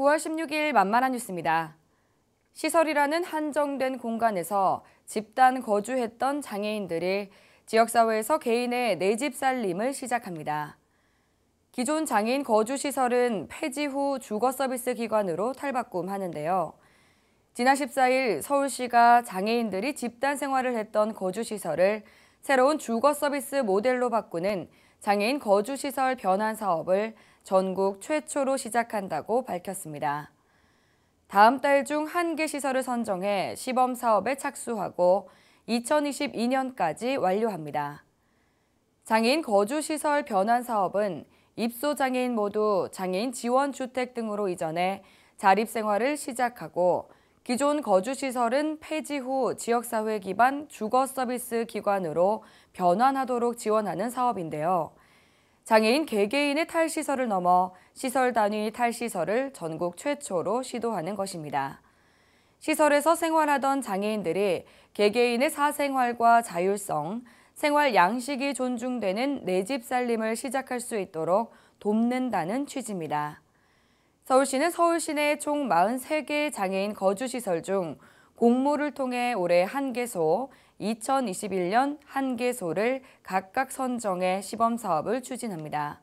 9월 16일 만만한 뉴스입니다. 시설이라는 한정된 공간에서 집단 거주했던 장애인들이 지역사회에서 개인의 내집 살림을 시작합니다. 기존 장애인 거주시설은 폐지 후 주거서비스 기관으로 탈바꿈하는데요. 지난 14일 서울시가 장애인들이 집단 생활을 했던 거주시설을 새로운 주거서비스 모델로 바꾸는 장애인 거주시설 변환 사업을 전국 최초로 시작한다고 밝혔습니다. 다음 달 중 한 개 시설을 선정해 시범 사업에 착수하고 2022년까지 완료합니다. 장애인 거주시설 변환 사업은 입소 장애인 모두 장애인 지원 주택 등으로 이전해 자립 생활을 시작하고 기존 거주시설은 폐지 후 지역사회 기반 주거 서비스 기관으로 변환하도록 지원하는 사업인데요. 장애인 개개인의 탈시설을 넘어 시설 단위 탈시설을 전국 최초로 시도하는 것입니다. 시설에서 생활하던 장애인들이 개개인의 사생활과 자율성, 생활 양식이 존중되는 내집 살림을 시작할 수 있도록 돕는다는 취지입니다. 서울시는 서울 시내 총 43개의 장애인 거주시설 중 공모를 통해 올해 한 개소, 2021년 한 개소를 각각 선정해 시범 사업을 추진합니다.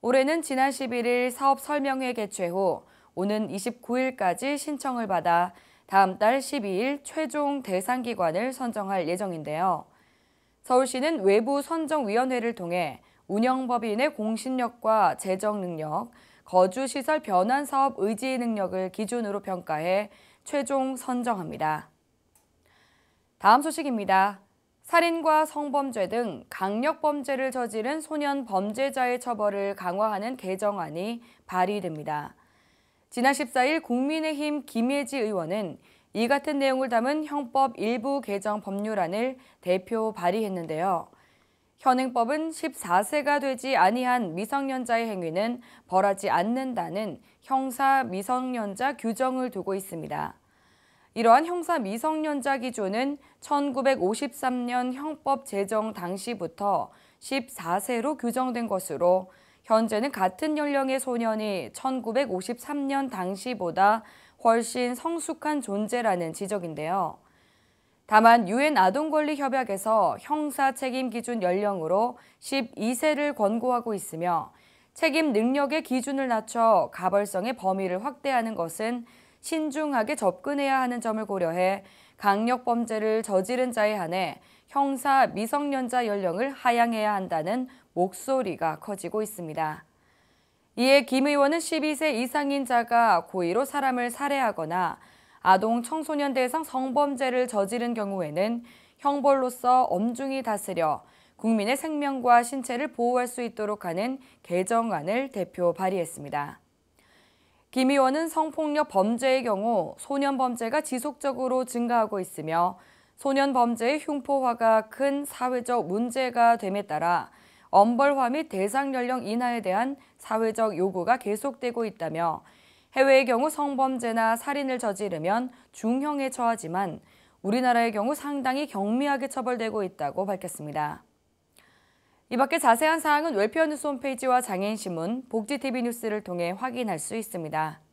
올해는 지난 11일 사업 설명회 개최 후 오는 29일까지 신청을 받아 다음 달 12일 최종 대상 기관을 선정할 예정인데요. 서울시는 외부 선정위원회를 통해 운영법인의 공신력과 재정 능력, 거주시설 변환 사업 의지 능력을 기준으로 평가해 최종 선정합니다. 다음 소식입니다. 살인과 성범죄 등 강력범죄를 저지른 소년 범죄자의 처벌을 강화하는 개정안이 발의됩니다. 지난 14일 국민의힘 김예지 의원은 이 같은 내용을 담은 형법 일부 개정 법률안을 대표 발의했는데요. 현행법은 14세가 되지 아니한 미성년자의 행위는 벌하지 않는다는 형사 미성년자 규정을 두고 있습니다. 이러한 형사 미성년자 기준은 1953년 형법 제정 당시부터 14세로 규정된 것으로 현재는 같은 연령의 소년이 1953년 당시보다 훨씬 성숙한 존재라는 지적인데요. 다만 유엔 아동권리협약에서 형사 책임 기준 연령으로 12세를 권고하고 있으며 책임 능력의 기준을 낮춰 가벌성의 범위를 확대하는 것은 신중하게 접근해야 하는 점을 고려해 강력 범죄를 저지른 자에 한해 형사 미성년자 연령을 하향해야 한다는 목소리가 커지고 있습니다. 이에 김 의원은 12세 이상인 자가 고의로 사람을 살해하거나 아동 청소년 대상 성범죄를 저지른 경우에는 형벌로서 엄중히 다스려 국민의 생명과 신체를 보호할 수 있도록 하는 개정안을 대표 발의했습니다. 김 의원은 성폭력 범죄의 경우 소년 범죄가 지속적으로 증가하고 있으며 소년 범죄의 흉포화가 큰 사회적 문제가 됨에 따라 엄벌화 및 대상 연령 인하에 대한 사회적 요구가 계속되고 있다며 해외의 경우 성범죄나 살인을 저지르면 중형에 처하지만 우리나라의 경우 상당히 경미하게 처벌되고 있다고 밝혔습니다. 이 밖에 자세한 사항은 웰페어 뉴스 홈페이지와 장애인신문, 복지TV 뉴스를 통해 확인할 수 있습니다.